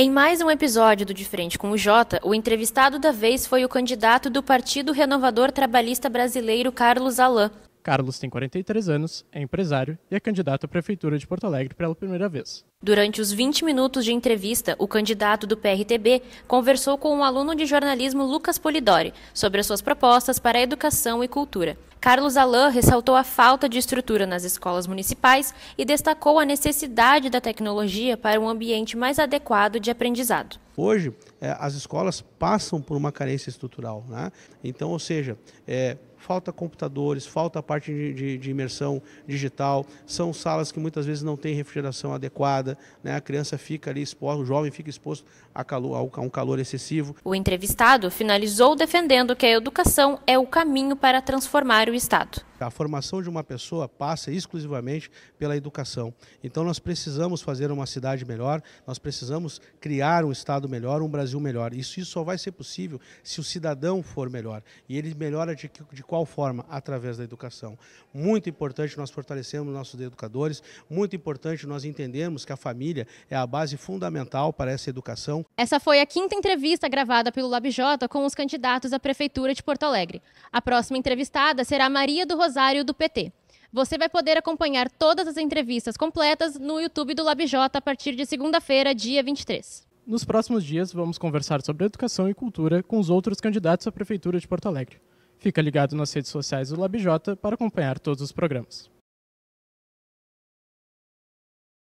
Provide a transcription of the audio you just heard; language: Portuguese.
Em mais um episódio do De Frente com o Jota, o entrevistado da vez foi o candidato do Partido Renovador Trabalhista Brasileiro, Carlos Alain, Carlos tem 43 anos, é empresário e é candidato à Prefeitura de Porto Alegre pela primeira vez. Durante os 20 minutos de entrevista, o candidato do PRTB conversou com o um aluno de jornalismo Lucas Polidori sobre as suas propostas para a educação e cultura. Carlos Alain ressaltou a falta de estrutura nas escolas municipais e destacou a necessidade da tecnologia para um ambiente mais adequado de aprendizado. Hoje, é, as escolas passam por uma carência estrutural. Né? Então, ou seja, é, falta computadores, falta a parte de, de, de, imersão digital, são salas que muitas vezes não têm refrigeração adequada, né? a criança fica ali exposta, o jovem fica exposto a, calor, a um calor excessivo. O entrevistado finalizou defendendo que a educação é o caminho para transformar o Estado. A formação de uma pessoa passa exclusivamente pela educação. Então nós precisamos fazer uma cidade melhor, nós precisamos criar um Estado melhor, um Brasil Brasil melhor. Isso, isso só vai ser possível se o cidadão for melhor. E ele melhora de, de qual forma? Através da educação. Muito importante nós fortalecermos nossos educadores, muito importante nós entendermos que a família é a base fundamental para essa educação. Essa foi a quinta entrevista gravada pelo LabJ com os candidatos à Prefeitura de Porto Alegre. A próxima entrevistada será Maria do Rosário, do PT. Você vai poder acompanhar todas as entrevistas completas no YouTube do LabJ a partir de segunda-feira, dia 23. Nos próximos dias, vamos conversar sobre educação e cultura com os outros candidatos à Prefeitura de Porto Alegre. Fica ligado nas redes sociais do LabJ para acompanhar todos os programas.